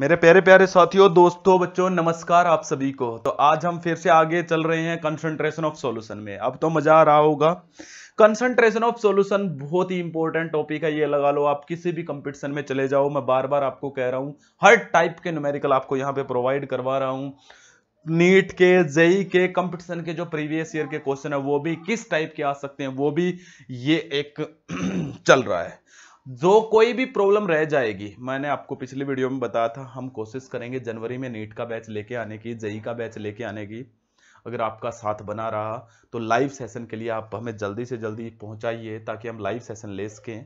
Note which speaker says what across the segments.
Speaker 1: मेरे प्यारे प्यारे साथियों दोस्तों बच्चों नमस्कार आप सभी को तो आज हम फिर से आगे चल रहे हैं कंसंट्रेशन ऑफ सॉल्यूशन में अब तो मजा आ रहा होगा कंसंट्रेशन ऑफ सॉल्यूशन बहुत ही इंपॉर्टेंट टॉपिक है ये लगा लो आप किसी भी कंपटीशन में चले जाओ मैं बार बार आपको कह रहा हूँ हर टाइप के न्यूमेरिकल आपको यहाँ पे प्रोवाइड करवा रहा हूँ नीट के जेई e के कंपटीशन के जो प्रीवियस ईयर के क्वेश्चन है वो भी किस टाइप के आ सकते हैं वो भी ये एक चल रहा है जो कोई भी प्रॉब्लम रह जाएगी मैंने आपको पिछली वीडियो में बताया था हम कोशिश करेंगे जनवरी में नीट का बैच लेके आने की जई का बैच लेके आने की अगर आपका साथ बना रहा तो लाइव सेशन के लिए आप हमें जल्दी से जल्दी पहुंचाइए ताकि हम लाइव सेशन ले सकें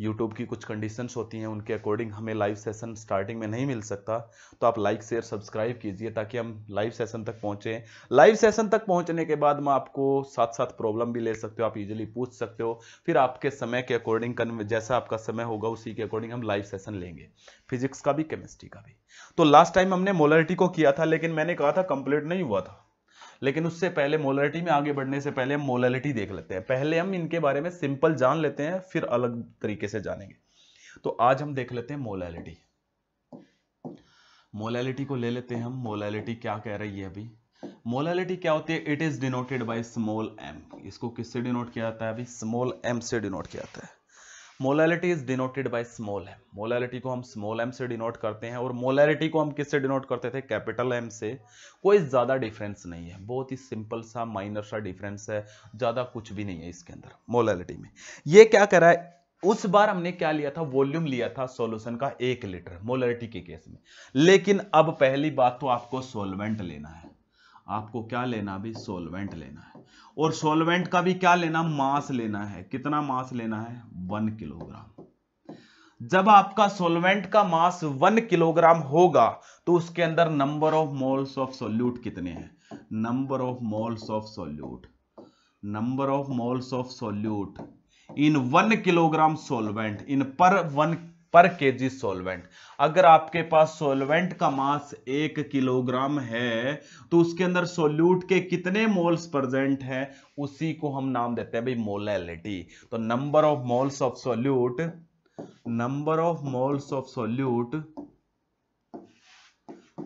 Speaker 1: यूट्यूब की कुछ कंडीशंस होती हैं उनके अकॉर्डिंग हमें लाइव सेशन स्टार्टिंग में नहीं मिल सकता तो आप लाइक शेयर सब्सक्राइब कीजिए ताकि हम लाइव सेशन तक पहुंचे लाइव सेशन तक पहुंचने के बाद मैं आपको साथ साथ प्रॉब्लम भी ले सकते हो आप इजीली पूछ सकते हो फिर आपके समय के अकॉर्डिंग जैसा आपका समय होगा उसी के अकॉर्डिंग हम लाइव सेशन लेंगे फिजिक्स का भी केमिस्ट्री का भी तो लास्ट टाइम हमने मोलरिटी को किया था लेकिन मैंने कहा था कंप्लीट नहीं हुआ था लेकिन उससे पहले मोलरिटी में आगे बढ़ने से पहले हम मोलैलिटी देख लेते हैं पहले हम इनके बारे में सिंपल जान लेते हैं फिर अलग तरीके से जानेंगे तो आज हम देख लेते हैं मोलैलिटी मोलैलिटी को ले लेते हैं हम मोलैलिटी क्या कह रही है अभी मोलैलिटी क्या होती है it is denoted by small M इसको किससे डिनोट किया जाता है अभी स्मॉल एम से डिनोट किया जाता है molality is denoted by small M molality को हम स्मॉल एम से डिनोट करते हैं और मोलैलिटी को हम किससे डिनोट करते थे कैपिटल एम से कोई ज़्यादा डिफरेंस नहीं है बहुत ही सिंपल सा माइनर सा डिफरेंस है ज़्यादा कुछ भी नहीं है इसके अंदर मोलैलिटी में ये क्या करा है उस बार हमने क्या लिया था वॉल्यूम लिया था सॉल्यूशन का एक लीटर मोलैलिटी के केस में लेकिन अब पहली बात तो आपको सोलवेंट लेना है आपको क्या लेना अभी सोलवेंट लेना है और सोलवेंट का भी क्या लेना मास लेना है कितना मास लेना है वन किलोग्राम जब आपका सोलवेंट का मास वन किलोग्राम होगा तो उसके अंदर number of moles of solute कितने हैं number of moles of solute number of moles of solute in one kilogram solvent in per one पर केजी सॉल्वेंट अगर आपके पास सॉल्वेंट का मास एक किलोग्राम है तो उसके अंदर सोल्यूट के कितने मोल्स प्रेजेंट हैं उसी को हम नाम देते हैं भाई मोलैलिटी तो number of moles of solute number of moles of solute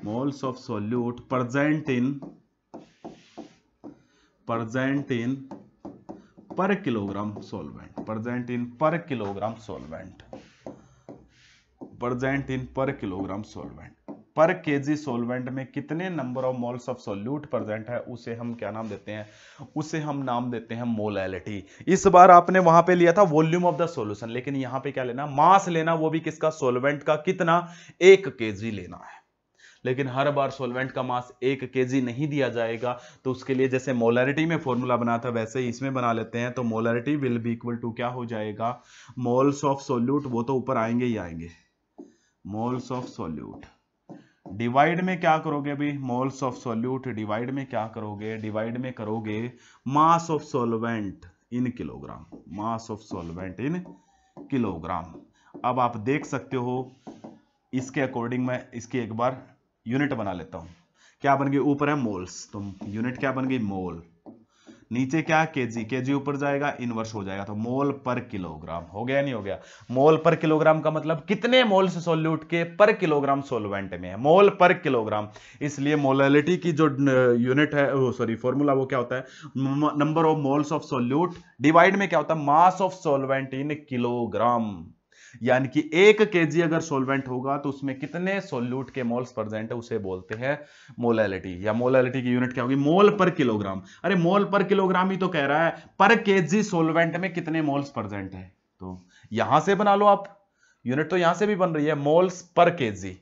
Speaker 1: moles of solute present in present in per kilogram solvent present in per kilogram solvent present in per kilogram solvent per KG solvent में कितने number of moles of solute present है उसे हम क्या नाम देते हैं उसे हम नाम देते हैं मोलैलिटी इस बार आपने वहां पे लिया था वॉल्यूम ऑफ द सॉल्यूशन लेकिन यहां पे क्या लेना मास लेना वो भी किसका सॉल्वेंट का कितना एक केजी लेना है लेकिन हर बार सोलवेंट का मास एक केजी नहीं दिया जाएगा तो उसके लिए जैसे मोलैरिटी में फॉर्मूला बना था वैसे ही इसमें बना लेते हैं तो molarity will be equal to क्या हो जाएगा मोल्स ऑफ सोल्यूट वो तो ऊपर आएंगे ही आएंगे मोल्स ऑफ सोल्यूट डिवाइड में क्या करोगे अभी मोल्स ऑफ सोल्यूट डिवाइड में क्या करोगे डिवाइड में करोगे mass of solvent in kilogram mass of solvent in kilogram अब आप देख सकते हो इसके अकॉर्डिंग मैं इसकी एक बार यूनिट बना लेता हूं क्या बन गई ऊपर है मोल्स तो यूनिट क्या बन गई मोल नीचे क्या के जी के जी ऊपर जाएगा इनवर्स हो जाएगा तो मोल पर किलोग्राम हो गया नहीं हो गया मोल पर किलोग्राम का मतलब कितने मोल से सोल्यूट के पर किलोग्राम सोलवेंट में है मोल पर किलोग्राम इसलिए मोलैलिटी की जो यूनिट है सॉरी फॉर्मूला वो क्या होता है number of moles of solute divide में क्या होता है mass of solvent in kilogram यानी कि एक के अगर सोलवेंट होगा तो उसमें कितने सोल्यूट के मोल्स प्रेजेंट है उसे बोलते हैं मोलैलिटी या मोलैलिटी की यूनिट क्या होगी मोल पर किलोग्राम अरे मोल पर किलोग्राम ही तो कह रहा है पर के जी में कितने मोल्स प्रेजेंट है तो यहां से बना लो आप यूनिट तो यहां से भी बन रही है मोल्स पर केजी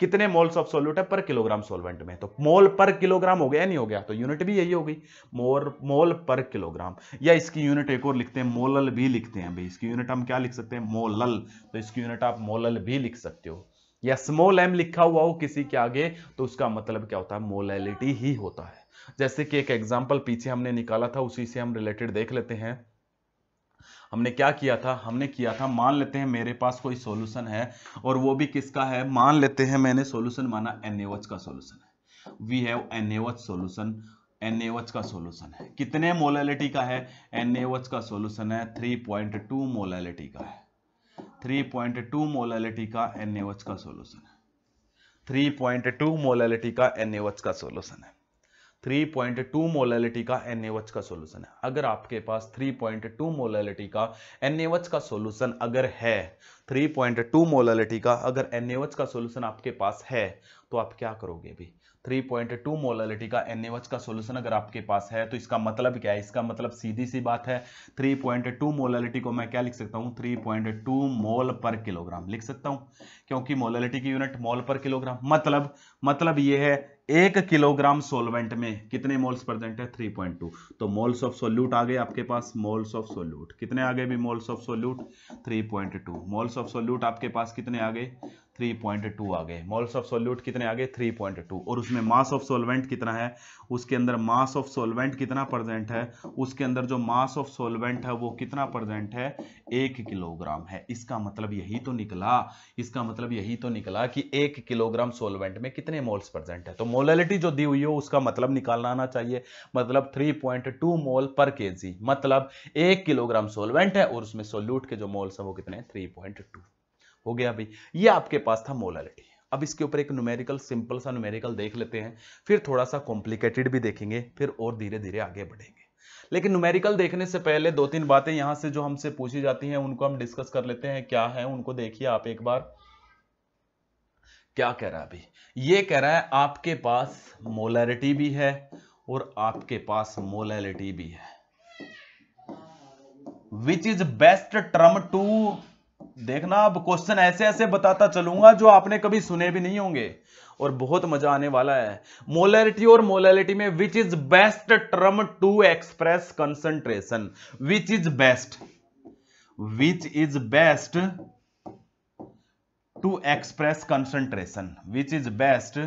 Speaker 1: कितने मोल्स ऑफ सोल्यूट है पर किलोग्राम सोलवेंट में तो मोल पर किलोग्राम हो गया नहीं हो गया तो यूनिट भी यही हो गई मोर मोल पर किलोग्राम या इसकी यूनिट एक और लिखते हैं मोलल भी लिखते हैं भाई इसकी यूनिट हम क्या लिख सकते हैं मोलल तो इसकी यूनिट आप मोलल भी लिख सकते हो या स्मॉल एम लिखा हुआ हो किसी के आगे तो उसका मतलब क्या होता है मोलैलिटी ही होता है जैसे कि एक एग्जाम्पल पीछे हमने निकाला था उसी से हम रिलेटेड देख लेते हैं हमने क्या किया था हमने किया था मान लेते हैं मेरे पास कोई सोल्यूशन है और वो भी किसका है मान लेते हैं मैंने सोल्यूशन माना एन का सोल्यूशन है we have an solution NaOH का सॉल्यूशन है कितने मोलैलिटी का है एनएवच का सॉल्यूशन है 3.2 मोलैलिटी का है 3.2 मोलैलिटी का एनएवच का सोल्यूशन है थ्री टू मोलैलिटी का एनएवच का सोल्यूशन है 3.2 मोलैलिटी का NaOH का सॉल्यूशन है अगर आपके पास 3.2 मोलैलिटी का NaOH का सॉल्यूशन अगर है 3.2 मोलालिटी का अगर NaOH का सॉल्यूशन आपके पास है तो आप क्या करोगे भी 3.2 मोलालिटी का NaOH का सॉल्यूशन अगर आपके पास है तो इसका मतलब क्या है इसका मतलब सीधी सी बात है 3.2 मोलालिटी को मैं क्या लिख सकता हूँ 3.2 मोल पर किलोग्राम लिख सकता हूँ क्योंकि मोलालिटी की यूनिट मोल पर किलोग्राम मतलब मतलब ये है एक किलोग्राम सोलवेंट में कितने मोल्स प्रेजेंट है 3.2 तो मोल्स ऑफ सोल्यूट आ गए आपके पास मोल्स ऑफ सोल्यूट कितने आ गए भी moles of solute 3.2 moles of solute आपके पास कितने आ गए 3.2 आ गए मॉल्स ऑफ सोल्यूट कितने आ गए 3.2 और उसमें मास ऑफ सोलवेंट कितना है उसके अंदर मास ऑफ सोलवेंट कितना प्रेजेंट है उसके अंदर जो मास ऑफ सोलवेंट है वो कितना प्रेजेंट है एक किलोग्राम है इसका मतलब यही तो निकला इसका मतलब यही तो निकला कि एक किलोग्राम सोलवेंट में कितने मोल्स प्रेजेंट है तो मोलिटी जो दी हुई हो उसका मतलब निकालना आना चाहिए मतलब टू मोल पर जी मतलब एक किलोग्राम सोलवेंट है और उसमें सोल्यूट के जो मोल्स हैं वो कितने थ्री टू हो गया भाई ये आपके पास था मोलालिटी अब इसके ऊपर एक न्यूमेरिकल सिंपल सा न्यूमेरिकल देख लेते हैं फिर थोड़ा सा कॉम्प्लिकेटेड भी देखेंगे फिर और धीरे धीरे आगे बढ़ेंगे लेकिन न्यूमेरिकल देखने से पहले दो तीन बातें यहां से जो हमसे पूछी जाती हैं उनको हम डिस्कस कर लेते हैं क्या है उनको देखिए आप एक बार क्या कह रहा है अभी ये कह रहा है आपके पास मोलैरिटी भी है और आपके पास मोलैलिटी भी है which is best term to देखना अब क्वेश्चन ऐसे ऐसे बताता चलूंगा जो आपने कभी सुने भी नहीं होंगे और बहुत मजा आने वाला है मोलरिटी और मोलैलिटी में which is best term to express concentration which is best which is best to express concentration which is best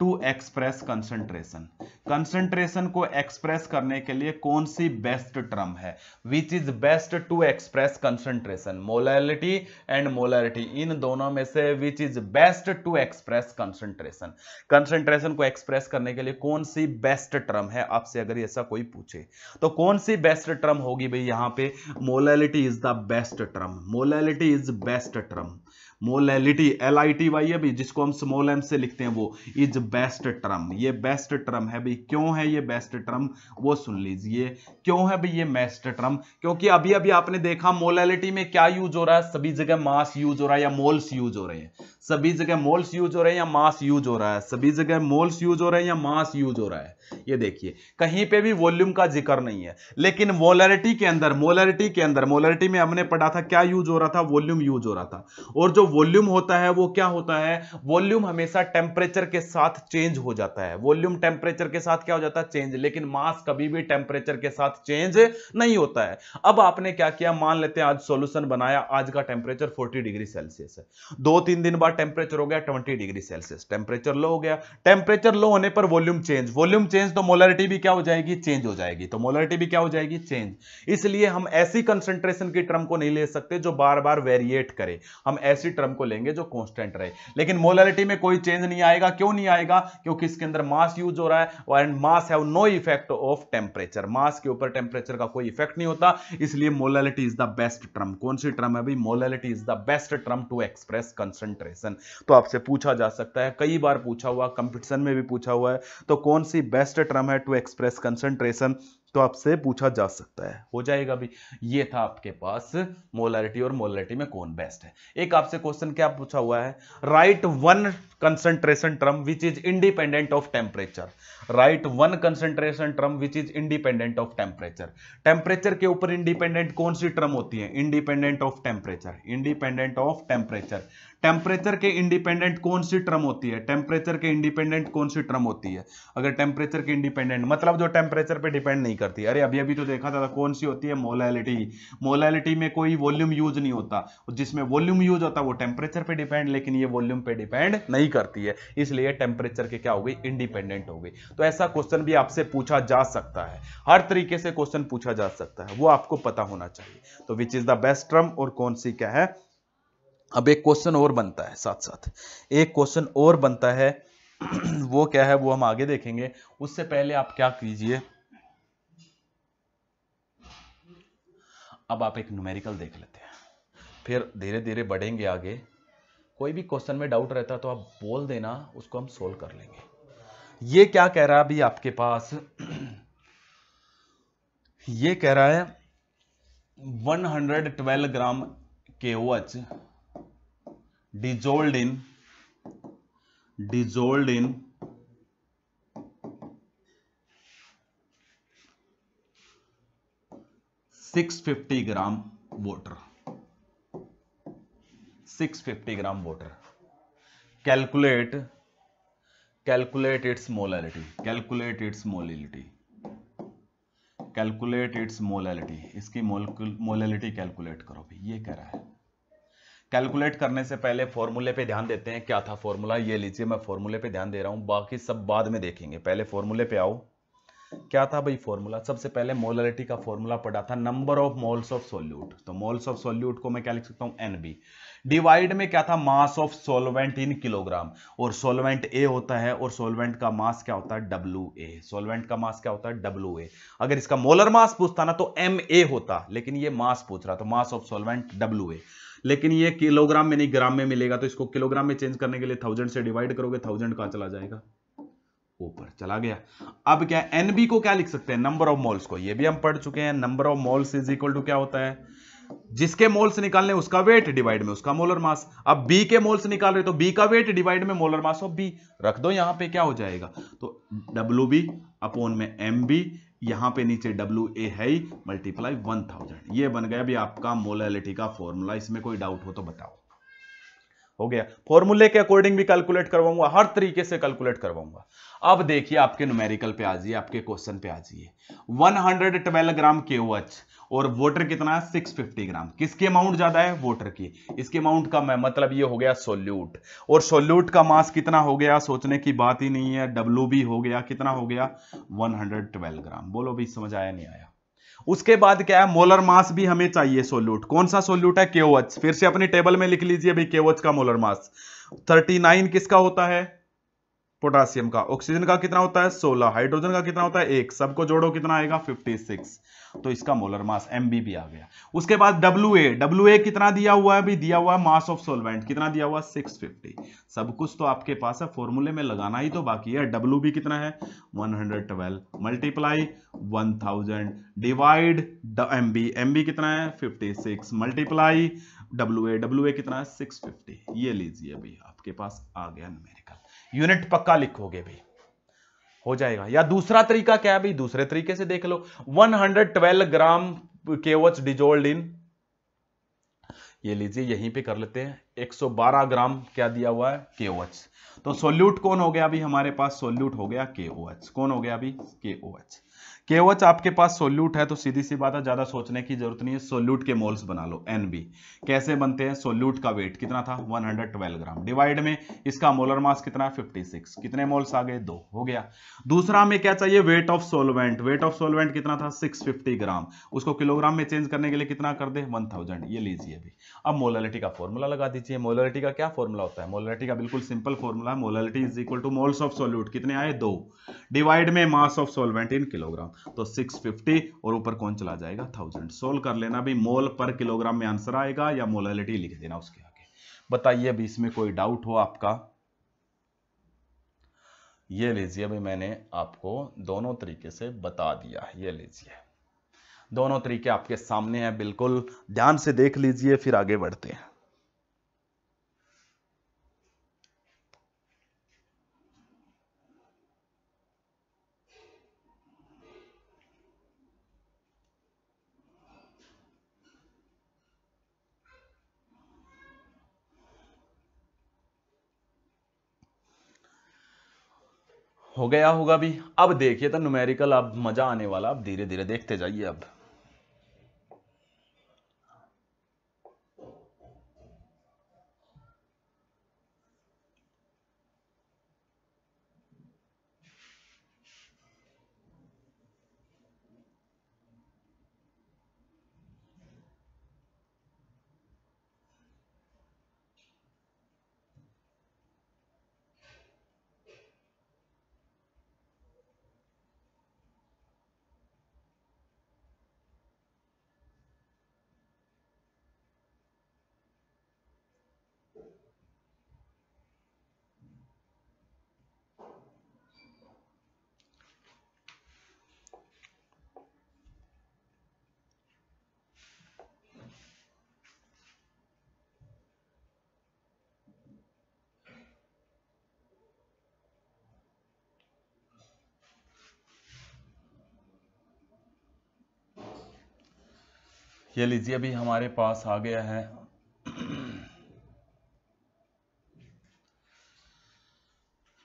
Speaker 1: to express concentration concentration को एक्सप्रेस करने के लिए कौन सी बेस्ट टर्म है which is best to express concentration molality and molality in दोनों में से which is best to express concentration concentration को एक्सप्रेस करने के लिए कौन सी बेस्ट टर्म है आपसे अगर ऐसा कोई पूछे तो कौन सी बेस्ट टर्म होगी भाई यहां पे molality is the best term molality is best term molality L I T Y है जिसको हम स्मॉल एम से लिखते हैं वो इज बेस्ट टर्म ये बेस्ट टर्म है भाई क्यों है ये बेस्ट टर्म वो सुन लीजिए क्यों है भाई ये बेस्ट टर्म क्योंकि अभी अभी आपने देखा मोलैलिटी e में क्या यूज हो रहा है सभी जगह मास यूज हो रहा है या मोल्स यूज हो रहे हैं सभी जगह मोल्स यूज हो रहे हैं या मास यूज हो रहा है सभी जगह मोल्स यूज हो रहे हैं या मास यूज हो रहा है ये देखिए कहीं पे भी वॉल्यूम का जिक्र नहीं है लेकिन मोलरिटी के अंदर मोलरिटी के अंदर मोलरिटी में हमने पढ़ा था क्या यूज हो रहा था वॉल्यूम यूज हो रहा था और जो वॉल्यूम होता है वो क्या होता है वॉल्यूम हमेशा टेम्परेचर के साथ चेंज हो जाता है वॉल्यूम टेम्परेचर के साथ क्या हो जाता है चेंज लेकिन मास कभी भी टेम्परेचर के साथ चेंज नहीं होता है अब आपने क्या किया मान लेते हैं आज सोल्यूशन बनाया आज का टेम्परेचर फोर्टी डिग्री सेल्सियस है दो तीन दिन बाद टेम्परेचर हो गया twenty degree Celsius temperature low हो गया टेम्परेचर लो होने पर वॉल्यूम चेंज वॉल्यूम चेंज तो मोलरिटी भी क्या हो जाएगी चेंज हो जाएगी तो मोलरिटी भी क्या हो जाएगी चेंज इसलिए हम ऐसी कंसेंट्रेशन की टर्म को नहीं ले सकते जो बार बार वेरिएट करे हम ऐसी टर्म को लेंगे जो कॉन्स्टेंट रहे लेकिन मोलरिटी में कोई चेंज नहीं आएगा क्यों नहीं आएगा क्योंकि इसके अंदर मास यूज हो रहा है and mass have no effect of temperature mass के ऊपर टेम्परेचर का कोई इफेक्ट नहीं होता इसलिए molarity is the best term कौन सी टर्म है अभी molarity is the best term to express concentration competition तो आपसे पूछा जा सकता है कई बार पूछा हुआ कंपटीशन में भी पूछा हुआ है तो कौन सी बेस्ट टर्म है टू एक्सप्रेस कंसंट्रेशन तो आपसे पूछा जा सकता है हो जाएगा भी ये था आपके पास मोलरिटी और मोलरिटी में कौन बेस्ट है एक आपसे क्वेश्चन क्या पूछा हुआ है right one concentration term which is independent of temperature right one concentration term which is independent of temperature temperature के ऊपर इंडिपेंडेंट कौन सी टर्म होती है independent of temperature independent of temperature temperature के इंडिपेंडेंट कौन सी टर्म होती है टेम्परेचर के इंडिपेंडेंट कौन सी टर्म होती है अगर टेम्परेचर के इंडिपेंडेंट मतलब जो टेम्परेचर पे डिपेंड नहीं करती अरे अभी अभी तो देखा था, था कौन सी होती है मोलैलिटी मोलैलिटी में कोई वॉल्यूम यूज नहीं होता जिसमें वॉल्यूम यूज होता वो टेम्परेचर पर डिपेंड लेकिन ये वॉल्यूम पर डिपेंड नहीं करती है इसलिए टेम्परेचर के क्या हो गई इंडिपेंडेंट हो गई तो ऐसा क्वेश्चन भी आपसे पूछा जा सकता है हर तरीके से क्वेश्चन पूछा जा सकता है वो आपको पता होना चाहिए तो which is the best term और कौन सी क्या है अब एक क्वेश्चन और बनता है साथ साथ एक क्वेश्चन और बनता है वो क्या है वो हम आगे देखेंगे उससे पहले आप क्या कीजिए अब आप एक न्यूमेरिकल देख लेते हैं फिर धीरे धीरे बढ़ेंगे आगे कोई भी क्वेश्चन में डाउट रहता है तो आप बोल देना उसको हम सोल्व कर लेंगे ये क्या कह रहा है अभी आपके पास ये कह रहा है 112 ग्राम के H dissolved in dissolved in six fifty gram water six fifty gram water calculate calculate its molality calculate its molality calculate its molality इसकी मोलैलिटी कैलकुलेट करो भाई ये कह रहा है कैलकुलेट करने से पहले फॉर्मूले पे ध्यान देते हैं क्या था फॉर्मूला ये लीजिए मैं फॉर्मूले पे ध्यान दे रहा हूँ बाकी सब बाद में देखेंगे पहले फॉर्मूले पे आओ क्या था भाई फॉर्मूला सबसे पहले मोलरिटी का फॉर्मूला पढ़ा था number of moles of solute तो मोल्स ऑफ सोल्यूट को मैं क्या लिख सकता हूँ एन बी डिवाइड में क्या था mass of solvent in kilogram और सोलवेंट ए होता है और सोलवेंट का मास क्या होता है डब्ल्यू ए सोलवेंट का मास क्या होता है डब्ल्यू ए अगर इसका मोलर मास पूछता ना तो एम ए होता लेकिन ये मास पूछ रहा तो mass of solvent W A लेकिन ये किलोग्राम में नहीं ग्राम में मिलेगा तो इसको किलोग्राम में चेंज करने के लिए थाउजेंड से डिवाइड करोगे थाउजेंड कहां चला जाएगा ऊपर चला गया अब क्या एनबी को क्या लिख सकते हैं नंबर ऑफ मॉल्स को ये भी हम पढ़ चुके हैं number of moles is equal to क्या होता है जिसके मोल्स निकालने उसका वेट डिवाइड में उसका मोलर मास अब बी के मोल्स निकाल रहे तो बी का वेट डिवाइड में मोलर मास ऑफ बी रख दो यहां पे क्या हो जाएगा तो डब्ल्यू बी अपोन में एम बी यहां पे नीचे डब्ल्यू ए है ही मल्टीप्लाई वन थाउजेंड ये बन गया भी आपका मोलैलिटी का फॉर्मूला इसमें कोई डाउट हो तो बताओ हो गया फॉर्मूले के अकॉर्डिंग भी कैलकुलेट करवाऊंगा हर तरीके से कैलकुलेट करवाऊंगा अब देखिए आपके न्यूमेरिकल पे आ जाइए आपके क्वेश्चन पे आ जाइए 112 ग्राम के ओ और वोटर कितना है सिक्स फिफ्टी ग्राम किसके अमाउंट ज्यादा है वोटर की इसके अमाउंट कम है मतलब ये हो गया सोल्यूट और सोल्यूट का मास कितना हो गया सोचने की बात ही नहीं है डब्ल्यू हो गया कितना हो गया वन ग्राम बोलो भी समझ आया नहीं आया उसके बाद क्या है मोलर मास भी हमें चाहिए सोल्यूट कौन सा सोल्यूट है केओएच फिर से अपनी टेबल में लिख लीजिए भाई केओएच का मोलर मास 39 किसका होता है पोटासियम का ऑक्सीजन का कितना होता है 16 हाइड्रोजन का कितना होता है एक सबको जोड़ो कितना आएगा 56 तो इसका मोलर मास एम भी आ गया उसके बाद डब्ल्यू ए डब्ल्यू ए कितना दिया हुआ है अभी दिया हुआ है मास ऑफ सोलवेंट कितना दिया हुआ सिक्स 650 सब कुछ तो आपके पास है फॉर्मूले में लगाना ही तो बाकी है डब्ल्यू बी कितना है twelve multiply thousand divide M B M B कितना है six multiply W A W A कितना है फिफ्टी ये लीजिए अभी आपके पास आ गया न्यूमेरिकल यूनिट पक्का लिखोगे भाई हो जाएगा या दूसरा तरीका क्या है भाई दूसरे तरीके से देख लो 112 ग्राम केवच डिजोल्ड इन ये लीजिए यहीं पे कर लेते हैं 112 ग्राम क्या दिया हुआ है केओएच तो सोल्यूट कौन हो गया अभी हमारे पास सोल्यूट हो गया केओएच कौन हो गया अभी केओएच केवच आपके पास सोल्यूट है तो सीधी सी बात है ज़्यादा सोचने की जरूरत नहीं है सोल्यूट के मोल्स बना लो एन बी कैसे बनते हैं सोल्यूट का वेट कितना था 112 ग्राम डिवाइड में इसका मोलर मास कितना 56 कितने मोल्स आ गए दो हो गया दूसरा हमें क्या चाहिए weight of solvent weight of solvent कितना था सिक्स ग्राम उसको किलोग्राम में चेंज करने के लिए कितना कर दे वन ये लीजिए अभी अब मोलरिटी का फॉर्मूला लगा दीजिए मोलरिटी का क्या फॉर्मूला होता है मोलरिटी का बिल्कुल सिंपल फॉर्मूला है molarity is equal to moles of solute कितने आए दो डिवाइड में mass of solvent in kilogram तो 650 और ऊपर कौन चला जाएगा थाउजेंड सोल्व कर लेना भी मोल पर किलोग्राम में आंसर आएगा या मोलिटी लिख देना उसके आगे बताइए अभी इसमें कोई डाउट हो आपका ये लीजिए अभी मैंने आपको दोनों तरीके से बता दिया ये लीजिए दोनों तरीके आपके सामने हैं बिल्कुल ध्यान से देख लीजिए फिर आगे बढ़ते हैं हो गया होगा भी अब देखिए तो न्यूमेरिकल अब मज़ा आने वाला अब धीरे धीरे देखते जाइए अब ये लीजिए अभी हमारे पास आ गया है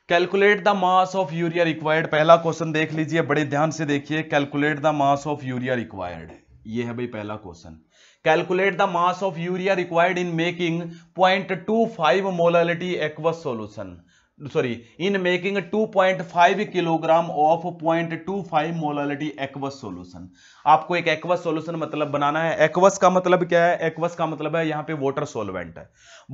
Speaker 1: calculate the mass of urea required पहला क्वेश्चन देख लीजिए बड़े ध्यान से देखिए calculate the mass of urea required ये है भाई पहला question calculate the mass of urea required in making 0.25 molality aqueous solution sorry in making 2.5 kilogram of 0.25 molality aqueous solution आपको एक एक्वस सोल्यूशन मतलब बनाना है एक्वस का मतलब क्या है एक्वस का मतलब है यहाँ पे वाटर सोलवेंट है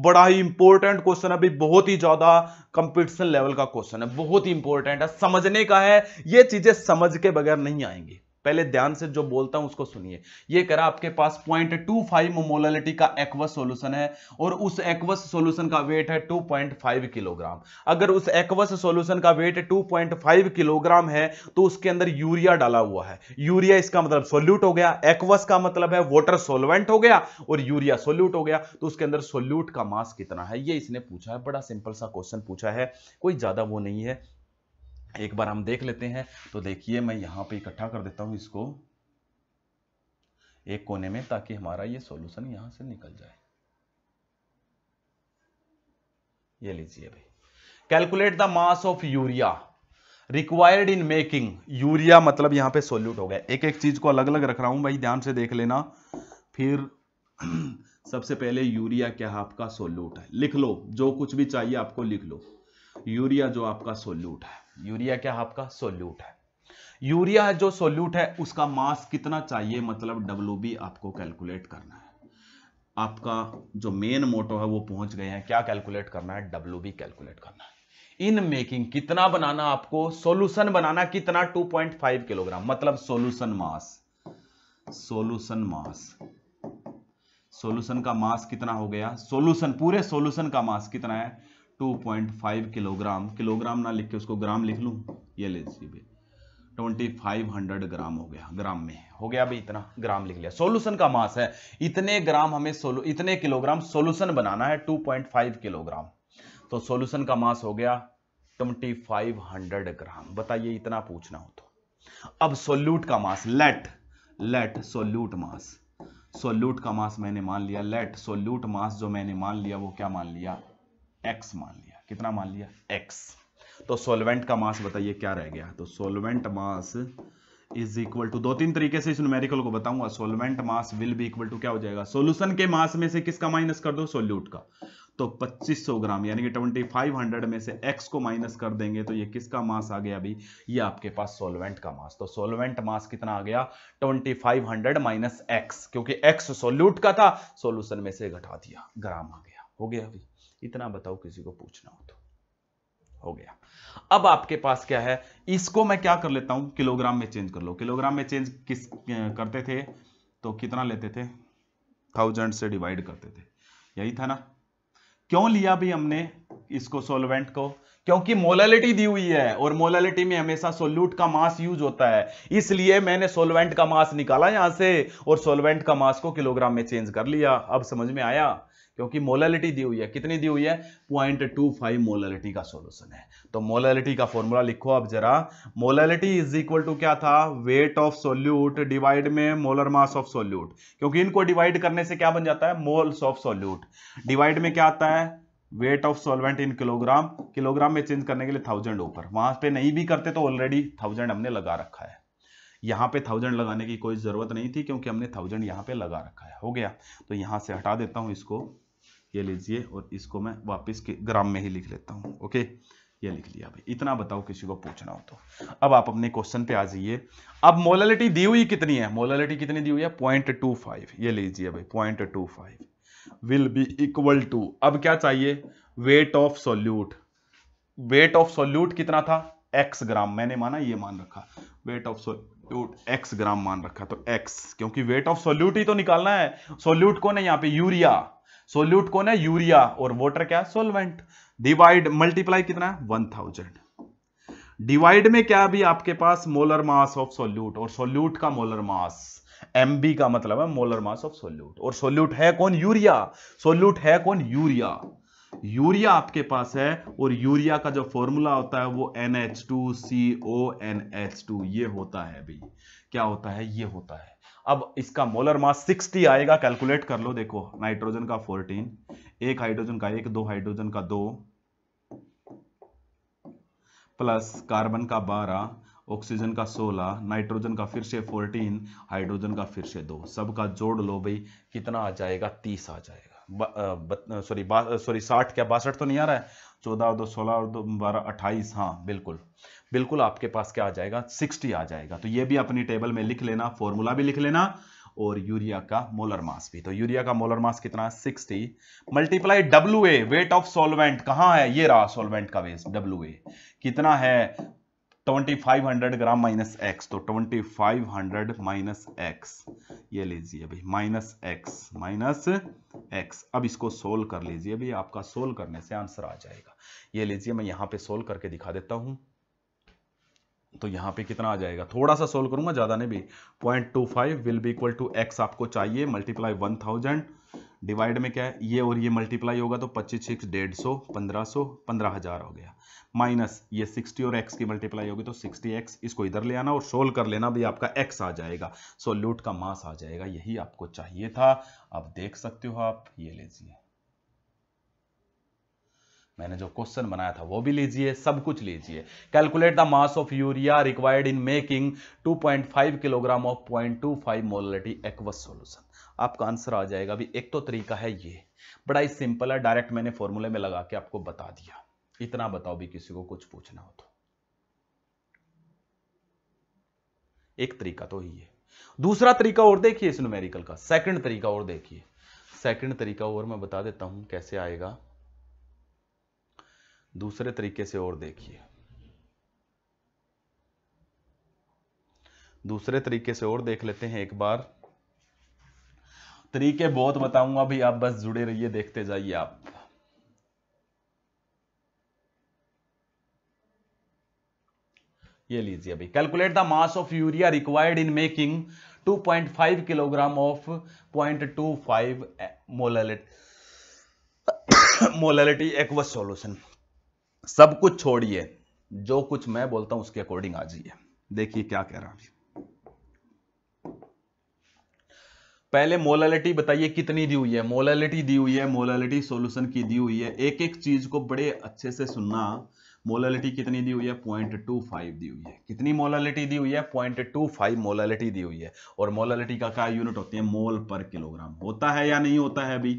Speaker 1: बड़ा ही इंपॉर्टेंट क्वेश्चन अभी बहुत ही ज्यादा कंपटीशन लेवल का क्वेश्चन है बहुत ही इंपॉर्टेंट है समझने का है ये चीजें समझ के बगैर नहीं आएंगी पहले ध्यान से जो बोलता हूं उसको सुनिए ये करा आपके पास पॉइंट टू फाइव मोमोलिटी का एक्वस सोल्यूशन है और उस एक्वस सोल्यूशन का वेट है टू पॉइंट फाइव किलोग्राम अगर उस एक्वस सोल्यूशन का weight two point five kilogram है तो उसके अंदर यूरिया डाला हुआ है यूरिया इसका मतलब सोल्यूट हो गया एक्वस का मतलब है वॉटर सोलवेंट हो गया और यूरिया सोल्यूट हो गया तो उसके अंदर सोल्यूट का मास कितना है ये इसने पूछा है बड़ा सिंपल सा क्वेश्चन पूछा है कोई ज्यादा वो नहीं है एक बार हम देख लेते हैं तो देखिए मैं यहाँ पे इकट्ठा कर देता हूँ इसको एक कोने में ताकि हमारा ये सॉल्यूशन यहाँ से निकल जाए ये लीजिए भाई calculate the mass of urea required in making urea मतलब यहाँ पे सोल्यूट हो गया एक एक चीज को अलग अलग रख रहा हूं भाई ध्यान से देख लेना फिर सबसे पहले यूरिया क्या है आपका सोल्यूट है लिख लो जो कुछ भी चाहिए आपको लिख लो यूरिया जो आपका सोल्यूट है यूरिया क्या आपका सोल्यूट है यूरिया जो सोल्यूट है उसका मास कितना चाहिए मतलब डब्ल्यू आपको कैलकुलेट करना है आपका जो मेन मोटो है वो पहुंच गए हैं क्या कैलकुलेट करना है डब्ल्यू कैलकुलेट करना है इन मेकिंग कितना बनाना आपको सॉल्यूशन बनाना कितना 2.5 किलोग्राम मतलब solution mass solution mass solution का मास कितना हो गया सॉल्यूशन पूरे सॉल्यूशन का मास कितना है 2.5 किलोग्राम किलोग्राम ना लिख के उसको ग्राम लिख लू ये ले लीजिए ट्वेंटी फाइव हंड्रेड ग्राम हो गया ग्राम में हो गया भाई इतना ग्राम लिख लिया सोल्यूशन का मास है इतने ग्राम हमें सोलू इतने किलोग्राम सोल्यूशन बनाना है 2.5 किलोग्राम तो सोल्यूशन का मास हो गया 2500 ग्राम बताइए इतना पूछना हो तो अब सोल्यूट का mass let let solute mass solute का मास मैंने मान लिया लेट सोल्यूट मास जो मैंने मान लिया वो क्या मान लिया एक्स मान लिया कितना मान लिया एक्स तो सोलवेंट का मास बताइए क्या रह गया तो solvent mass is equal to दो तीन तरीके से इस न्यूमेरिकल को बताऊंगा solvent mass will be equal to क्या हो जाएगा सोल्यूशन के मास में से किसका माइनस कर दो सोल्यूट का तो 2500 ग्राम यानी कि 2500 में से x को माइनस कर देंगे तो ये किसका मास आ गया अभी ये आपके पास सोलवेंट का मास तो सोलवेंट मास कितना आ गया 2500 फाइव हंड्रेड माइनस एक्स क्योंकि x सोल्यूट का था सोल्यूशन में से घटा दिया ग्राम आ गया हो गया अभी इतना बताओ किसी को पूछना हो तो हो गया अब आपके पास क्या है इसको मैं क्या कर लेता हूं किलोग्राम में चेंज कर लो किलोग्राम में चेंज किस करते थे तो कितना लेते थे थाउजेंड से डिवाइड करते थे यही था ना क्यों लिया भी हमने इसको सोलवेंट को क्योंकि मोलालिटी दी हुई है और मोलालिटी में हमेशा सोल्यूट का मास यूज होता है इसलिए मैंने सोलवेंट का मास निकाला यहां से और सोलवेंट का मास को किलोग्राम में चेंज कर लिया अब समझ में आया क्योंकि मोलैलिटी दी हुई है कितनी दी हुई है पॉइंट टू फाइव मोलैलिटी का सोल्यूशन है तो मोलैलिटी का फॉर्मूला लिखो अब जरा मोलैलिटी इज इक्वल टू क्या था वेट ऑफ सोल्यूट डिवाइड में मोलर मास ऑफ सोल्यूट क्योंकि इनको डिवाइड करने से क्या बन जाता है मोल्स ऑफ सोल्यूट डिवाइड में क्या आता है weight of solvent in kilogram kilogram में चेंज करने के लिए थाउजेंड ऊपर वहां पे नहीं भी करते तो ऑलरेडी थाउजेंड हमने लगा रखा है यहाँ पे थाउजेंड लगाने की कोई ज़रूरत नहीं थी क्योंकि हमने थाउजेंड यहाँ पे लगा रखा है हो गया तो यहाँ से हटा देता हूँ इसको ये लीजिए और इसको मैं वापस के ग्राम में ही लिख लेता हूँ ओके ये लिख लिया भाई इतना बताओ किसी को पूछना हो तो अब आप अपने क्वेश्चन पे आ जाइए अब मोलालिटी दी हुई कितनी है मोलालिटी कितनी दी हुई है पॉइंट टू फाइव ये लीजिए भाई point two five will be equal to अब क्या चाहिए weight of solute weight of solute कितना था एक्स ग्राम मैंने माना ये मान रखा weight of solute X gram मान रखा तो एक्स क्योंकि वेट ऑफ सोल्यूट ही तो निकालना है सोल्यूट कौन है यहाँ पे यूरिया सोल्यूट कौन है यूरिया और वॉटर क्या सोलवेंट डिवाइड मल्टीप्लाई कितना वन थाउजेंड डिवाइड में क्या अभी आपके पास मोलर मास ऑफ सोल्यूट और सोल्यूट का मोलर मास एम बी का मतलब है मोलर मास ऑफ सोल्यूट और सोल्यूट है कौन यूरिया सोल्यूट है कौन यूरिया यूरिया आपके पास है और यूरिया का जो फॉर्मूला होता है वो N H two C O N H two ये होता है भाई क्या होता है ये होता है अब इसका मोलर मास 60 आएगा कैलकुलेट कर लो देखो नाइट्रोजन का 14 एक हाइड्रोजन का एक दो हाइड्रोजन का दो प्लस कार्बन का 12 ऑक्सीजन का 16 नाइट्रोजन का फिर से 14 हाइड्रोजन का फिर से दो सबका जोड़ लो भाई कितना आ जाएगा 30 आ जाएगा सॉरी सॉरी 60 क्या बासठ तो नहीं आ रहा है चौदह और दो सोलह और दो बारह अट्ठाईस हाँ बिल्कुल बिल्कुल आपके पास क्या आ जाएगा 60 आ जाएगा तो ये भी अपनी टेबल में लिख लेना फॉर्मूला भी लिख लेना और यूरिया का मोलर मास भी तो यूरिया का मोलर मास कितना sixty multiply W A weight of solvent कहां है ये रहा सोलवेंट का वेट डब्ल्यू ए कितना है 2500 ग्राम माइनस एक्स तो 2500 माइनस एक्स ये लीजिए भाई माइनस एक्स माइनस एक्स अब इसको सोल्व कर लीजिए भाई आपका सोल्व करने से आंसर आ जाएगा ये लीजिए मैं यहाँ पे सोल्व करके दिखा देता हूँ तो यहाँ पे कितना आ जाएगा थोड़ा सा सोल्व करूंगा ज़्यादा नहीं भी point two five will be equal to X आपको चाहिए मल्टीप्लाई वन थाउजेंड डिवाइड में क्या है ये और ये मल्टीप्लाई होगा तो पच्चीस सिक्स डेढ़ सौ पंद्रह सौ पंद्रह हज़ार हो गया माइनस ये सिक्सटी और एक्स की मल्टीप्लाई होगी तो सिक्सटी एक्स इसको इधर ले आना और सोल्व कर लेना भी आपका एक्स आ जाएगा सोल्यूट का मास आ जाएगा यही आपको चाहिए था आप देख सकते हो आप ये लीजिए मैंने जो क्वेश्चन बनाया था वो भी लीजिए सब कुछ लीजिए calculate the mass of urea required in making 2.5 kilogram of 0.25 molality aqueous solution आपका आंसर आ जाएगा अभी एक तो तरीका है ये बड़ा ही सिंपल है डायरेक्ट मैंने फॉर्मूले में लगा के आपको बता दिया इतना बताओ भी किसी को कुछ पूछना हो तो एक तरीका तो ही है दूसरा तरीका और देखिए इस न्यूमेरिकल का सेकंड तरीका और देखिए सेकंड तरीका और मैं बता देता हूं कैसे आएगा दूसरे तरीके से और देखिए दूसरे तरीके से और देख लेते हैं एक बार तरीके बहुत बताऊंगा भी आप बस जुड़े रहिए देखते जाइए आप ये लीजिए अभी calculate the mass of urea required in making 2.5 kilogram of 0.25 molality molality aqueous solution सब कुछ छोड़िए जो कुछ मैं बोलता हूं उसके अकॉर्डिंग आ जाइए देखिए क्या कह रहा हूं पहले मोलालिटी बताइए कितनी दी हुई है मोलालिटी दी हुई है मोलालिटी सॉल्यूशन की दी हुई है एक एक चीज को बड़े अच्छे से सुनना मोलालिटी कितनी दी हुई है पॉइंट टू फाइव दी हुई है कितनी मोलालिटी दी हुई है पॉइंट टू फाइव मोलालिटी दी हुई है और मोलालिटी का क्या यूनिट होती है मोल पर किलोग्राम होता है या नहीं होता है अभी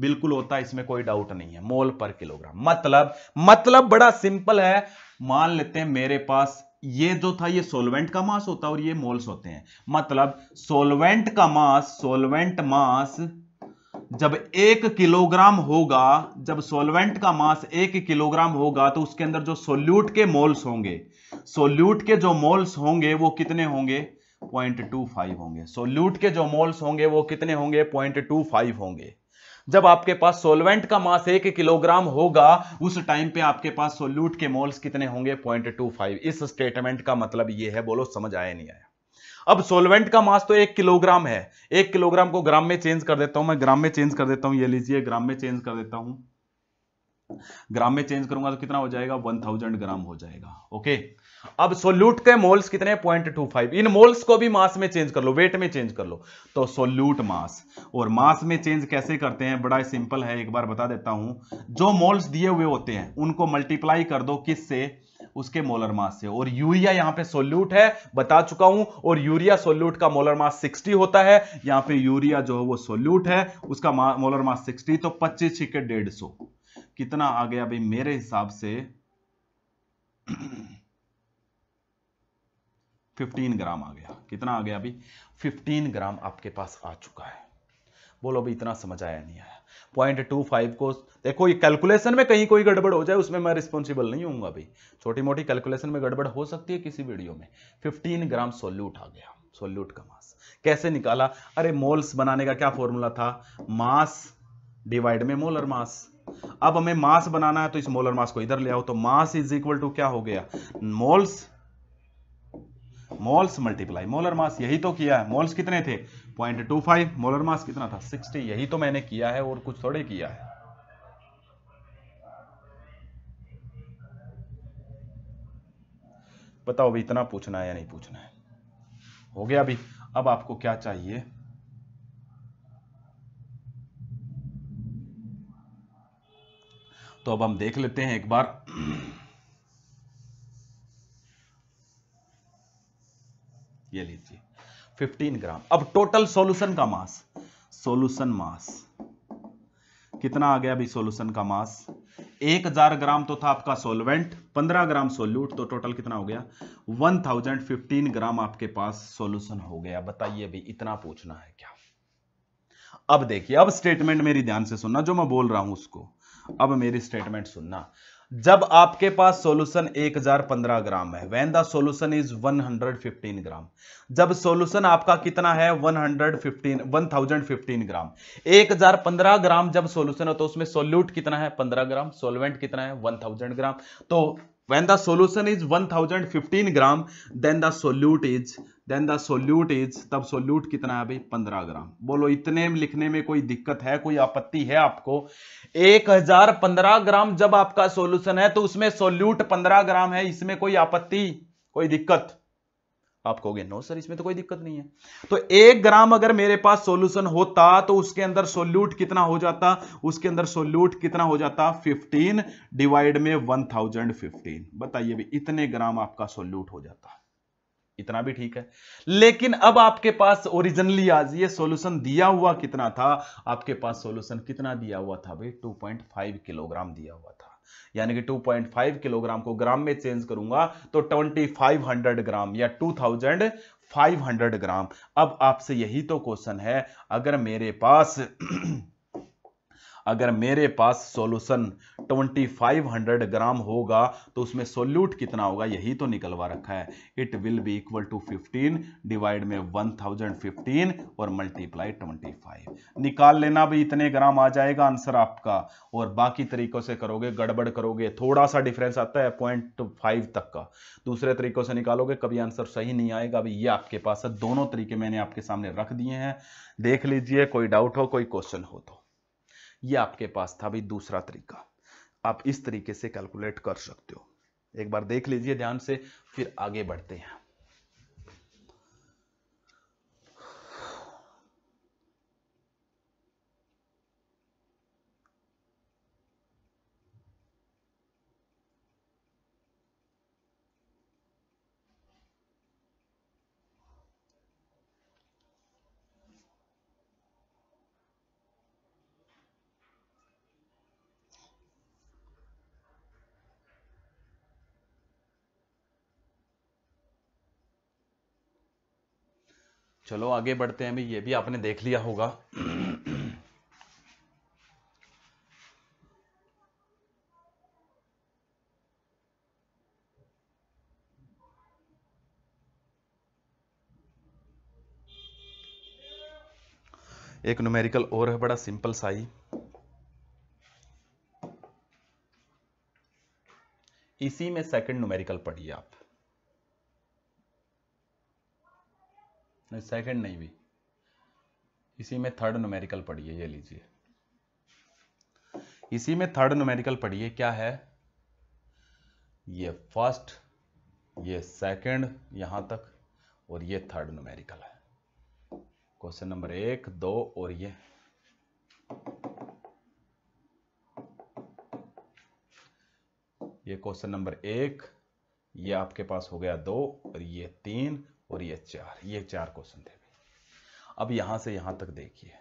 Speaker 1: बिल्कुल होता है इसमें कोई डाउट नहीं है मोल पर किलोग्राम मतलब मतलब बड़ा सिंपल है मान लेते हैं मेरे पास ये जो था ये सोलवेंट का मास होता है और ये मोल्स होते हैं मतलब सोलवेंट का मास सोलवेंट मास जब एक किलोग्राम होगा जब सोलवेंट का मास एक किलोग्राम होगा तो उसके अंदर जो सोल्यूट के मोल्स होंगे सोल्यूट के जो मोल्स होंगे वो कितने होंगे पॉइंट टू फाइव होंगे सोल्यूट के जो मोल्स होंगे वो कितने होंगे पॉइंट टू फाइव होंगे जब आपके पास सोलवेंट का मास एक किलोग्राम होगा उस टाइम पे आपके पास सोल्यूट के मोल्स कितने होंगे पॉइंट टू फाइव इस स्टेटमेंट का मतलब ये है बोलो समझ आया नहीं आया अब सोलवेंट का मास तो एक किलोग्राम है एक किलोग्राम को ग्राम में चेंज कर देता हूं मैं ग्राम में चेंज कर देता हूं ये लीजिए ग्राम में चेंज कर देता हूं ग्राम में चेंज करूंगा तो कितना हो जाएगा वन थाउजेंड ग्राम हो जाएगा ओके अब सोल्यूट के मोल्स कितने पॉइंट टू फाइव इन मोल्स को भी मास में चेंज कर लो वेट में चेंज कर लो तो सोल्यूट मास और मास में चेंज कैसे करते हैं बड़ा सिंपल है एक बार बता देता हूं जो मोल्स दिए हुए होते हैं उनको मल्टीप्लाई कर दो किस से उसके मोलर मास से और यूरिया यहां पे सोल्यूट है बता चुका हूं और यूरिया सोल्यूट का मोलर मास 60 होता है यहां पे यूरिया जो है वो सोल्यूट है उसका मोलर मास 60 तो 25 छिके डेढ़ सौ कितना आ गया भाई मेरे हिसाब से 15 ग्राम आ गया कितना आ गया अभी 15 ग्राम आपके पास आ चुका है बोलो अभी इतना समझ आया नहीं आया पॉइंट टू फाइव को देखो ये कैलकुलेशन में कहीं कोई गड़बड़ हो जाए उसमें मैं रिस्पॉन्सिबल नहीं हूँ अभी छोटी मोटी कैलकुलेशन में गड़बड़ हो सकती है किसी वीडियो में 15 ग्राम सोल्यूट आ गया सोल्यूट का मास कैसे निकाला अरे मोल्स बनाने का क्या फॉर्मूला था मास डिवाइड में मोलर मास अब हमें मास बनाना है तो इस मोलर मास को इधर ले आओ तो मास इज इक्वल टू क्या हो गया moles moles multiply molar mass यही तो किया है मोल्स कितने थे 0.25 मोलर मास कितना था 60 यही तो मैंने किया है और कुछ थोड़े किया है बताओ अभी इतना पूछना है या नहीं पूछना है हो गया अभी अब आपको क्या चाहिए तो अब हम देख लेते हैं एक बार ये लीजिए 15 ग्राम अब टोटल सॉल्यूशन का मास सॉल्यूशन मास कितना आ गया अभी सॉल्यूशन का मास 1000 ग्राम तो था आपका सॉल्वेंट 15 ग्राम सोल्यूट तो टोटल कितना हो गया 1015 ग्राम आपके पास सॉल्यूशन हो गया बताइए अभी इतना पूछना है क्या अब देखिए अब स्टेटमेंट मेरी ध्यान से सुनना जो मैं बोल रहा हूं उसको अब मेरी स्टेटमेंट सुनना जब आपके पास सॉल्यूशन 1015 ग्राम है when the solution is 115 gram जब सॉल्यूशन आपका कितना है 115 1015 ग्राम 1015 ग्राम जब सॉल्यूशन हो तो उसमें सोल्यूट कितना है 15 ग्राम सोलवेंट कितना है 1000 ग्राम तो when the solution is 1015 gram then the solute is then the solute is तब solute कितना है भाई 15 ग्राम बोलो इतने लिखने में कोई दिक्कत है कोई आपत्ति है आपको 1015 ग्राम जब आपका सोल्यूशन है तो उसमें सोल्यूट 15 ग्राम है इसमें कोई आपत्ति कोई दिक्कत आप कहोगे नो सर इसमें तो कोई दिक्कत नहीं है तो एक ग्राम अगर मेरे पास सॉल्यूशन होता तो उसके अंदर सोल्यूट कितना हो जाता उसके अंदर सोल्यूट कितना हो जाता 15 डिवाइड में 1015 बताइए भी इतने ग्राम आपका सोल्यूट हो जाता इतना भी ठीक है लेकिन अब आपके पास ओरिजिनली आज ये सोल्यूशन दिया हुआ कितना था आपके पास सोल्यूशन कितना दिया हुआ था भाई टू किलोग्राम दिया हुआ था यानी कि 2.5 किलोग्राम को ग्राम में चेंज करूंगा तो 2500 ग्राम या 2500 ग्राम अब आपसे यही तो क्वेश्चन है अगर मेरे पास अगर मेरे पास सॉल्यूशन 2500 ग्राम होगा तो उसमें सोल्यूट कितना होगा यही तो निकलवा रखा है it will be equal to 15 divide में 1015 और मल्टीप्लाई 25 निकाल लेना भी इतने ग्राम आ जाएगा आंसर आपका और बाकी तरीकों से करोगे गड़बड़ करोगे थोड़ा सा डिफरेंस आता है पॉइंट फाइव तक का दूसरे तरीकों से निकालोगे कभी आंसर सही नहीं आएगा अभी ये आपके पास है दोनों तरीके मैंने आपके सामने रख दिए हैं देख लीजिए कोई डाउट हो कोई क्वेश्चन हो तो ये आपके पास था भाई दूसरा तरीका आप इस तरीके से कैलकुलेट कर सकते हो एक बार देख लीजिए ध्यान से फिर आगे बढ़ते हैं चलो आगे बढ़ते हैं भाई ये भी आपने देख लिया होगा एक न्यूमेरिकल और है बड़ा सिंपल साई इसी में सेकंड न्यूमेरिकल पढ़िए आप नहीं सेकंड नहीं भी इसी में थर्ड नोमेरिकल पढ़िए ये लीजिए इसी में थर्ड नोमेरिकल पढ़िए क्या है ये फर्स्ट ये सेकंड यहां तक और ये थर्ड नोमेरिकल है क्वेश्चन नंबर एक दो और ये ये क्वेश्चन नंबर एक ये आपके पास हो गया दो और ये तीन और ये चार ये चार क्वेश्चन थे अब यहां से यहां तक देखिए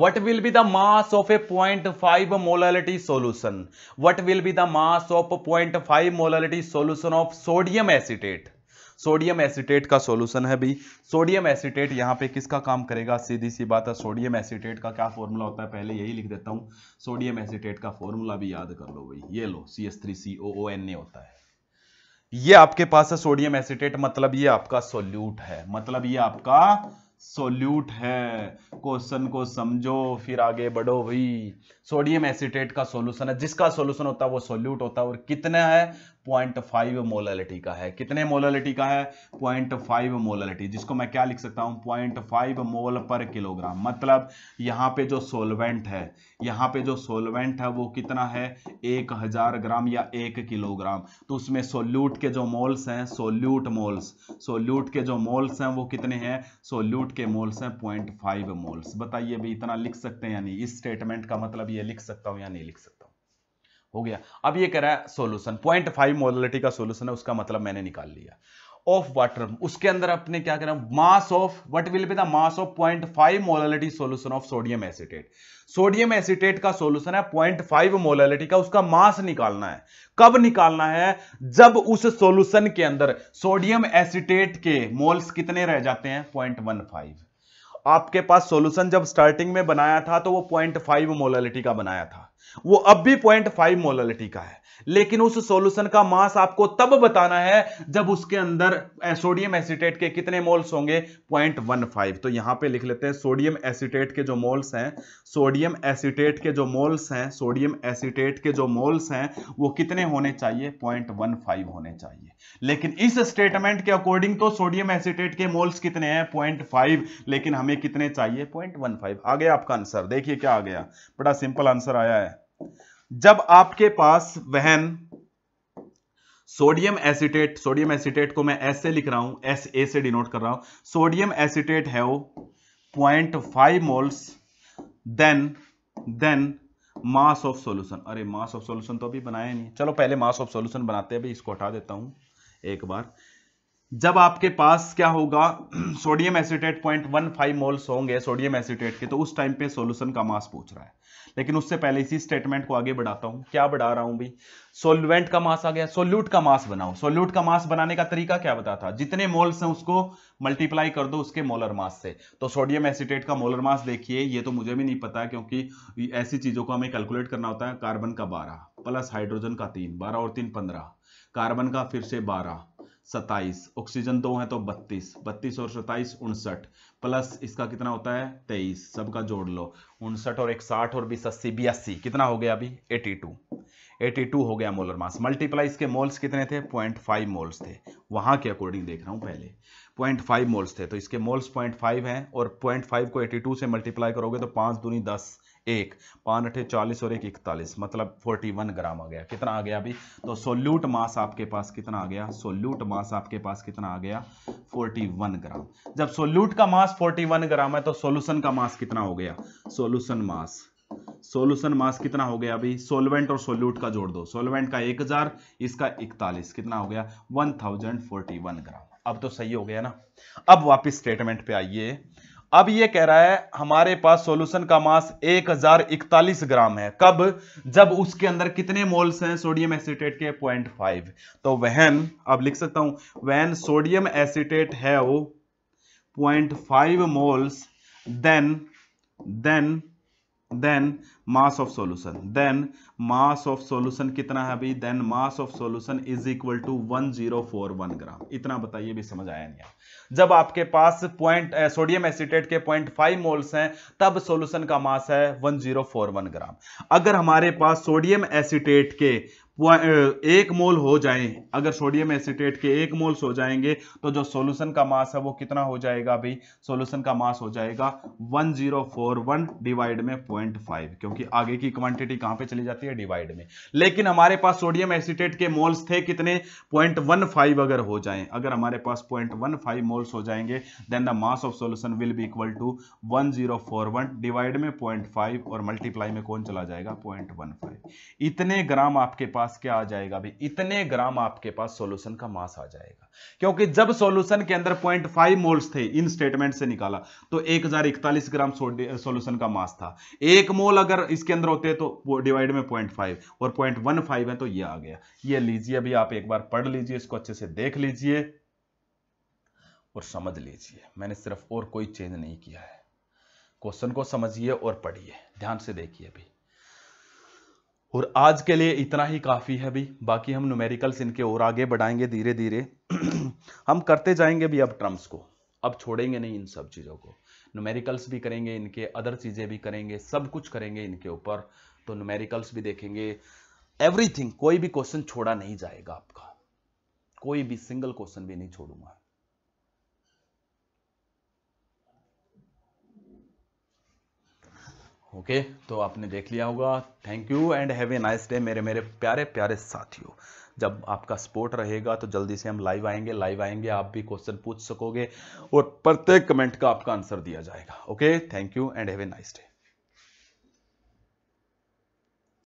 Speaker 1: what will be the mass of a point five solution solution what will be the mass of point five of solution of sodium acetate sodium acetate का सॉल्यूशन है भी सोडियम एसिटेट यहां पे किसका काम करेगा सीधी सी बात है सोडियम एसिटेट का क्या फॉर्मूला होता है पहले यही लिख देता हूं सोडियम एसिटेट का फॉर्मूला भी याद कर लो भाई ये लो C S three C O N A होता है ये आपके पास है सोडियम एसिटेट मतलब ये आपका सोल्यूट है मतलब ये आपका सोल्यूट है क्वेश्चन को समझो फिर आगे बढ़ो भाई सोडियम एसिटेट का सोल्यूशन है जिसका सोल्यूशन होता है वो सोल्यूट होता है और कितना है पॉइंट फाइव मोलालिटी का है कितने मोलालिटी का है पॉइंट फाइव मोलालिटी जिसको मैं क्या लिख सकता हूं पॉइंट फाइव मोल पर किलोग्राम मतलब यहां पे जो सोलवेंट है यहां पे जो सोलवेंट है वो कितना है एक हजार ग्राम या एक किलोग्राम तो उसमें सोल्यूट के जो मोल्स हैं सोल्यूट मोल्स सोल्यूट के जो मोल्स हैं वो कितने हैं सोल्यूट के मोल्स हैं पॉइंट फाइव मोल्स बताइए भी इतना लिख सकते हैं या नहीं इस स्टेटमेंट का मतलब ये लिख सकता हूँ या नहीं लिख सकता हो गया अब ये कह रहा है सोल्यूशन पॉइंट फाइव मोलिटी का सोल्यूशन है उसका मतलब मैंने निकाल लिया ऑफ वाटर उसके अंदर अपने क्या करें mass of what will be the mass of five molality solution of sodium acetate sodium acetate का सोल्यूशन है पॉइंट फाइव मोलिटी का उसका मास निकालना है कब निकालना है जब उस सोल्यूशन के अंदर सोडियम एसिटेट के मोल्स कितने रह जाते हैं फाइव आपके पास सोल्यूशन जब स्टार्टिंग में बनाया था तो वो फाइव मोललिटी का बनाया था वो अब भी पॉइंट फाइव मोलालिटी का है लेकिन उस सॉल्यूशन का मास आपको तब बताना है जब उसके अंदर सोडियम एसिटेट के कितने मोल्स होंगे पॉइंट वन फाइव तो यहां पे लिख लेते हैं सोडियम एसिटेट के जो मोल्स हैं सोडियम एसिटेट के जो मोल्स हैं सोडियम एसिटेट के जो मोल्स हैं वो कितने होने चाहिए पॉइंट वन फाइव होने चाहिए लेकिन इस स्टेटमेंट के अकॉर्डिंग तो सोडियम एसिटेट के मोल्स कितने हैं पॉइंट फाइव लेकिन हमें कितने चाहिए पॉइंट वन फाइव आ गया आपका आंसर देखिए क्या आ गया बड़ा सिंपल आंसर आया है जब आपके पास वहन सोडियम एसिटेट सोडियम एसिटेट को मैं एस से लिख रहा हूं एस ए से डिनोट कर रहा हूं सोडियम एसिटेट है वो point five moles then then mass of solution अरे मास ऑफ सॉल्यूशन तो अभी बनाया नहीं चलो पहले मास ऑफ सॉल्यूशन बनाते हैं अभी इसको हटा देता हूं एक बार जब आपके पास क्या होगा sodium acetate point one five moles होंगे सोडियम एसिटेट के तो उस टाइम पे सॉल्यूशन का मास पूछ रहा है लेकिन उससे पहले इसी स्टेटमेंट को आगे बढ़ाता हूं क्या बढ़ा रहा हूं भाई सोलवेंट का मास आ गया सोल्यूट का मास बनाओ सोल्यूट का मास बनाने का तरीका क्या बता था जितने मोल्स हैं उसको मल्टीप्लाई कर दो उसके मोलर मास से तो सोडियम एसिटेट का मोलर मास देखिए ये तो मुझे भी नहीं पता क्योंकि ऐसी चीजों को हमें कैलकुलेट करना होता है कार्बन का बारह प्लस हाइड्रोजन का तीन बारह और तीन पंद्रह कार्बन का फिर से बारह सत्ताईस ऑक्सीजन दो है तो बत्तीस बत्तीस और सताइस उनसठ प्लस इसका कितना होता है तेईस सबका जोड़ लो उनसठ और इकसठ और बीस अस्सी बयासी कितना हो गया अभी एटी टू एटी टू हो गया मोलर मास मल्टीप्लाई इसके मोल्स कितने थे पॉइंट फाइव मोल्स थे वहां के अकॉर्डिंग देख रहा हूं पहले पॉइंट फाइव मोल्स थे तो इसके मोल्स पॉइंट फाइव हैं और पॉइंट फाइव को एटी टू से मल्टीप्लाई करोगे तो पांच दूनी दस एक पान अठे चालीस और एक इकतालीस मतलब फोर्टी वन ग्राम आ गया कितना आ गया अभी तो सोल्यूट मास आपके पास कितना आ गया सोल्यूट मास आपके पास कितना आ गया फोर्टी वन ग्राम जब सोल्यूट का मास फोर्टी वन ग्राम है तो सोल्यूशन का मास कितना हो गया सोल्यूशन मास सोल्यूशन मास कितना हो गया अभी सोलवेंट और सोल्यूट का जोड़ दो सोलवेंट का एक हजार इसका इकतालीस कितना हो गया one thousand forty one gram अब तो सही हो गया ना अब वापिस स्टेटमेंट पे आइए अब ये कह रहा है हमारे पास सॉल्यूशन का मास 1041 ग्राम है कब जब उसके अंदर कितने मोल्स हैं सोडियम एसिटेट के 0.5 तो वहन अब लिख सकता हूं वहन सोडियम एसिटेट है 0.5 moles then then then mass of solution then mass of solution कितना है अभी then mass of solution is equal to 1041 gram इतना बताइए भी समझ आया नहीं जब आपके पास पॉइंट सोडियम एसिटेट के पॉइंट फाइव मोल्स हैं तब सोल्यूशन का मास है 1041 ग्राम अगर हमारे पास सोडियम एसिटेट के एक मोल हो जाए अगर सोडियम एसिटेट के एक मोल्स हो जाएंगे तो जो सॉल्यूशन का मास है वो कितना हो जाएगा भाई सॉल्यूशन का मास हो जाएगा 1041 डिवाइड में 0.5 क्योंकि आगे की क्वांटिटी कहां पे चली जाती है डिवाइड में लेकिन हमारे पास सोडियम एसिटेट के मोल्स थे कितने 0.15 अगर हो जाए अगर हमारे पास पॉइंट मोल्स हो जाएंगे then the mass of solution will be equal to one divide में पॉइंट और मल्टीप्लाई में कौन चला जाएगा पॉइंट इतने ग्राम आपके पास पास क्या आ जाएगा भाई इतने ग्राम आपके पास सॉल्यूशन का मास आ जाएगा क्योंकि जब सॉल्यूशन के अंदर 0.5 मोल्स थे इन स्टेटमेंट से निकाला तो 1041 ग्राम सॉल्यूशन का मास था एक मोल अगर इसके अंदर होते तो डिवाइड में 0.5 और 0.15 है तो ये आ गया ये लीजिए अभी आप एक बार पढ़ लीजिए इसको अच्छे से देख लीजिए और समझ लीजिए मैंने सिर्फ और कोई चेंज नहीं किया है क्वेश्चन को समझिए और पढ़िए ध्यान से देखिए अभी और आज के लिए इतना ही काफ़ी है भाई बाकी हम न्यूमेरिकल्स इनके और आगे बढ़ाएंगे धीरे धीरे हम करते जाएंगे भी अब ट्रम्स को अब छोड़ेंगे नहीं इन सब चीज़ों को न्यूमेरिकल्स भी करेंगे इनके अदर चीज़ें भी करेंगे सब कुछ करेंगे इनके ऊपर तो न्यूमेरिकल्स भी देखेंगे एवरीथिंग कोई भी क्वेश्चन छोड़ा नहीं जाएगा आपका कोई भी सिंगल क्वेश्चन भी नहीं छोड़ूंगा ओके तो आपने देख लिया होगा thank you and have a nice day मेरे मेरे प्यारे प्यारे साथियों जब आपका सपोर्ट रहेगा तो जल्दी से हम लाइव आएंगे लाइव आएंगे आप भी क्वेश्चन पूछ सकोगे और प्रत्येक कमेंट का आपका आंसर दिया जाएगा okay thank you and have a nice day